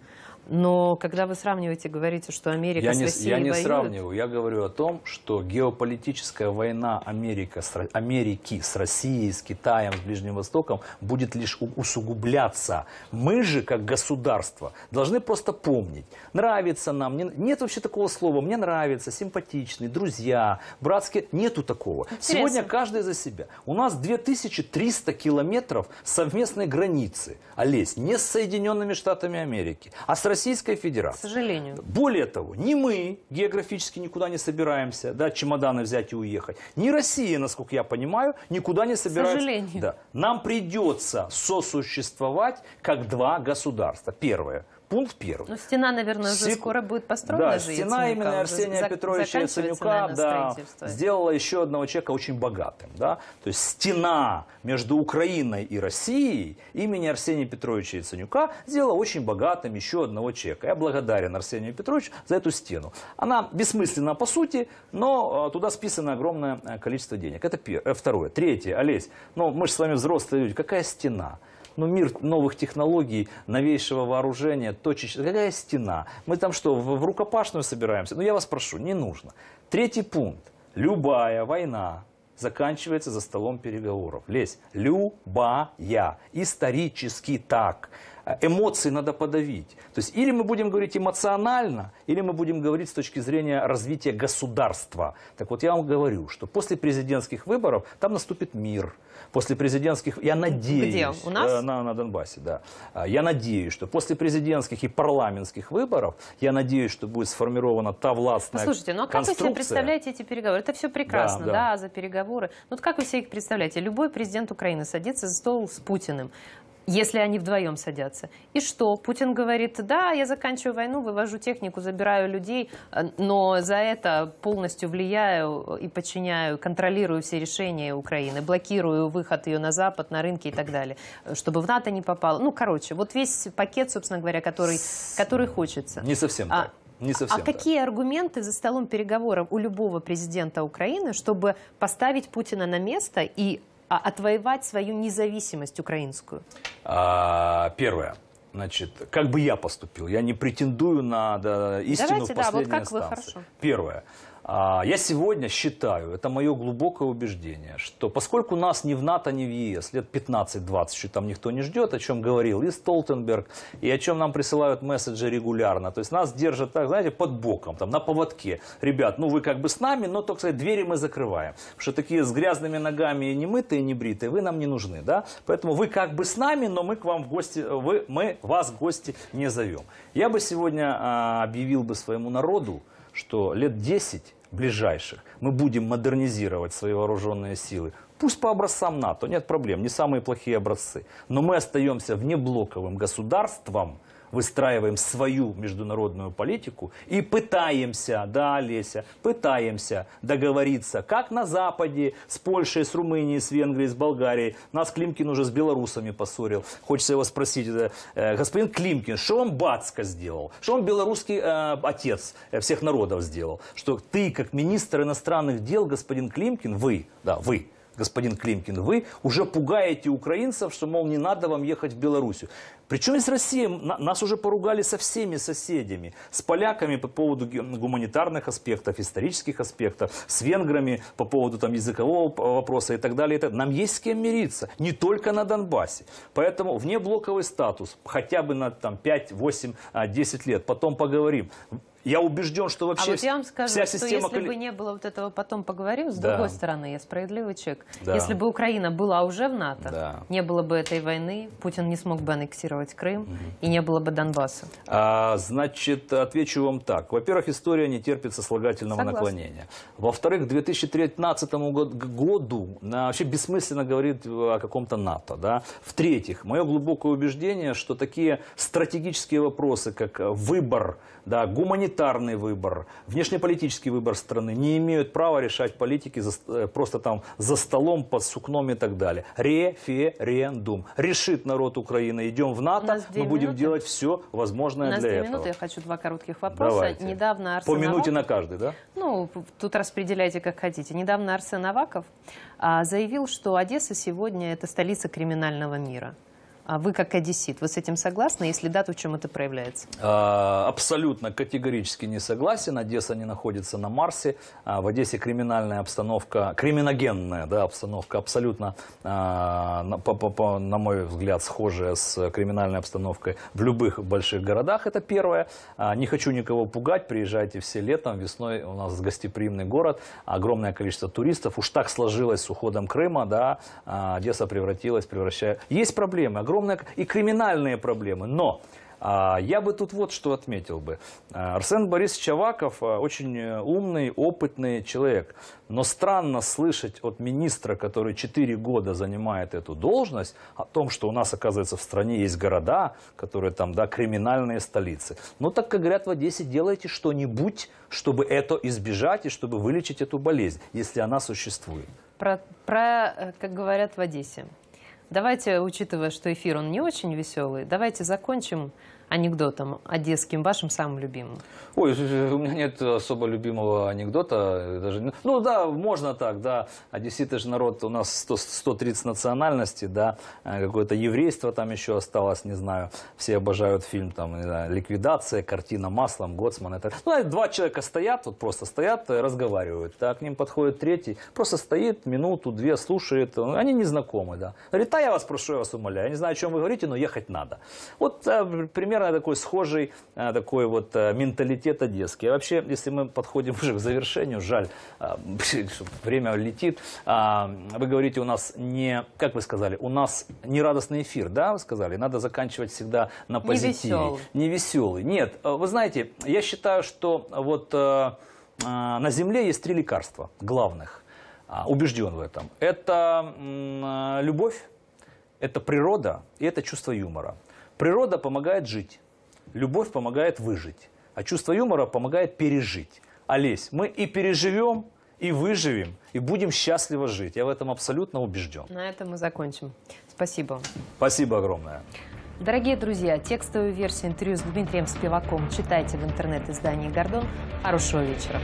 Но когда вы сравниваете, говорите, что Америка я с не, Россией Я не воюет... сравниваю, я говорю о том, что геополитическая война Америка Америка, с, Америки с Россией, с Китаем, с Ближним Востоком будет лишь усугубляться. Мы же, как государство, должны просто помнить, нравится нам, не, нет вообще такого слова, мне нравится, симпатичный, друзья, братские, нету такого. Интересно. Сегодня каждый за себя. У нас 2300 километров совместной границы, Олесь, не с Соединенными Штатами Америки, а с Российской Федерацией. К сожалению. Более того, ни мы географически никуда не собираемся, да, чемоданы взять и уехать, ни Россия на насколько я понимаю, никуда не собираются. К сожалению. Да. Нам придется сосуществовать как два государства. Первое – Пункт первый. Ну, стена, наверное, уже Сек... скоро будет построена. Да, же стена именно Арсения Петровича Яценюка да, сделала еще одного человека очень богатым. Да? То есть стена между Украиной и Россией имени Арсения Петровича Яценюка сделала очень богатым еще одного человека. Я благодарен Арсению Петровичу за эту стену. Она бессмысленна по сути, но э, туда списано огромное э, количество денег. Это первое. Э, второе. Третье. Олесь, ну мы же с вами взрослые люди. Какая стена? Но ну, мир новых технологий, новейшего вооружения, точечно. Какая стена? Мы там что, в рукопашную собираемся? Ну, я вас прошу, не нужно. Третий пункт. Любая война заканчивается за столом переговоров. Лезь. Любая. Исторически так. Э, эмоции надо подавить. То есть или мы будем говорить эмоционально, или мы будем говорить с точки зрения развития государства. Так вот я вам говорю, что после президентских выборов там наступит мир после президентских, я надеюсь, Где? У нас? Э, на, на Донбассе, да. А, я надеюсь, что после президентских и парламентских выборов, я надеюсь, что будет сформирована та властная Слушайте, ну а как вы себе представляете эти переговоры? Это все прекрасно, да, да. да за переговоры. Ну вот как вы себе их представляете? Любой президент Украины садится за стол с Путиным если они вдвоем садятся. И что? Путин говорит, да, я заканчиваю войну, вывожу технику, забираю людей, э, но за это полностью влияю и подчиняю, контролирую все решения Украины, блокирую выход ее на Запад, на рынки и так далее, э, чтобы в НАТО не попало. Ну, короче, вот весь пакет, собственно говоря, который, который хочется. Не совсем а так. Не А так. какие аргументы за столом переговоров у любого президента Украины, чтобы поставить Путина на место и а отвоевать свою независимость украинскую? А, первое. Значит, как бы я поступил? Я не претендую на да, истину Давайте, в последней да, вот как Вы, хорошо. Первое. А, я сегодня считаю, это мое глубокое убеждение, что поскольку нас ни в НАТО, ни в ЕС лет 15-20 еще там никто не ждет, о чем говорил и Столтенберг, и о чем нам присылают месседжи регулярно, то есть нас держат, так, знаете, под боком, там, на поводке. Ребят, ну вы как бы с нами, но, только сказать, двери мы закрываем, потому что такие с грязными ногами и немытые, не бритые, вы нам не нужны, да? Поэтому вы как бы с нами, но мы к вам в гости, вы, мы вас в гости не зовем. Я бы сегодня а, объявил бы своему народу, что лет 10 ближайших, мы будем модернизировать свои вооруженные силы. Пусть по образцам НАТО, нет проблем, не самые плохие образцы. Но мы остаемся внеблоковым государством – выстраиваем свою международную политику и пытаемся, да, Олеся, пытаемся договориться, как на Западе, с Польшей, с Румынией, с Венгрией, с Болгарией. Нас Климкин уже с белорусами поссорил. Хочется его спросить, э, господин Климкин, что он Бацко сделал? Что он белорусский э, отец э, всех народов сделал? Что ты, как министр иностранных дел, господин Климкин, вы, да, вы, господин Климкин, вы уже пугаете украинцев, что, мол, не надо вам ехать в Белоруссию. Причем из России нас уже поругали со всеми соседями, с поляками по поводу гуманитарных аспектов, исторических аспектов, с венграми по поводу там, языкового вопроса и так далее. И Нам есть с кем мириться, не только на Донбассе. Поэтому внеблоковый статус хотя бы на там, 5, 8, 10 лет, потом поговорим. Я убежден, что вообще а вот я вам скажу, вся система... что если бы не было вот этого, потом поговорим с да. другой стороны, я справедливый человек. Да. Если бы Украина была уже в НАТО, да. не было бы этой войны, Путин не смог бы аннексировать Крым, угу. и не было бы Донбасса. А, значит, отвечу вам так. Во-первых, история не терпит сослагательного Согласна. наклонения. Во-вторых, к 2013 году вообще бессмысленно говорить о каком-то НАТО. Да? В-третьих, мое глубокое убеждение, что такие стратегические вопросы, как выбор да, гуманитарный выбор, внешнеполитический выбор страны не имеют права решать политики за, э, просто там за столом, под сукном и так далее. Референдум. Решит народ Украины, идем в НАТО, мы будем делать все возможное для этого. У нас две минуты, я хочу два коротких вопроса. Давайте. Недавно Арсен По минуте Аваков... на каждый, да? Ну, тут распределяйте как хотите. Недавно Арсен Аваков а, заявил, что Одесса сегодня это столица криминального мира. А вы как одессит, вы с этим согласны? Если да, то в чем это проявляется? А, абсолютно категорически не согласен. Одесса не находится на Марсе. А, в Одессе криминальная обстановка, криминогенная да, обстановка абсолютно, а, на, по, по, на мой взгляд, схожая с криминальной обстановкой в любых больших городах. Это первое. Не хочу никого пугать. Приезжайте все летом. Весной у нас гостеприимный город. Огромное количество туристов. Уж так сложилось с уходом Крыма. Да, Одесса превратилась, превращая... Есть проблемы, огромные огромная и криминальные проблемы. Но а, я бы тут вот что отметил бы. А, Арсен Борисович Аваков а, очень э, умный, опытный человек. Но странно слышать от министра, который 4 года занимает эту должность, о том, что у нас, оказывается, в стране есть города, которые там, да, криминальные столицы. Но ну, так как говорят в Одессе, делайте что-нибудь, чтобы это избежать и чтобы вылечить эту болезнь, если она существует. Про, про э, как говорят в Одессе. Давайте, учитывая, что эфир он не очень веселый, давайте закончим анекдотом одесским, вашим самым любимым? Ой, у меня нет особо любимого анекдота. Даже... Ну да, можно так, да. Одесситы же народ, у нас 100, 130 национальностей, да. Э, какое-то еврейство там еще осталось, не знаю. Все обожают фильм, там, не знаю, «Ликвидация», «Картина маслом», «Гоцман». Это... Ну, а два человека стоят, вот просто стоят, разговаривают. Да, к ним подходит третий, просто стоит минуту, две, слушает. Они не да. Говорит, а я вас прошу, я вас умоляю. Я не знаю, о чем вы говорите, но ехать надо. Вот э, пример примерно а, такой схожий а, такой вот а, менталитет одесский. А вообще, если мы подходим уже к завершению, жаль, *laughs* время летит. Вы говорите, у нас не, как вы сказали, у нас не радостный эфир, да, вы сказали? Надо заканчивать всегда на позитиве. Не веселый. Нет, вы знаете, я считаю, что вот на Земле есть три лекарства главных. Убежден в этом. Это любовь, это природа и это чувство юмора. Природа помогает жить, любовь помогает выжить, а чувство юмора помогает пережить. Олесь, мы и переживем, и выживем, и будем счастливо жить. Я в этом абсолютно убежден. На этом мы закончим. Спасибо. Спасибо огромное. Дорогие друзья, текстовую версию интервью с Дмитрием Спиваком читайте в интернет-издании «Гордон». Хорошего вечера.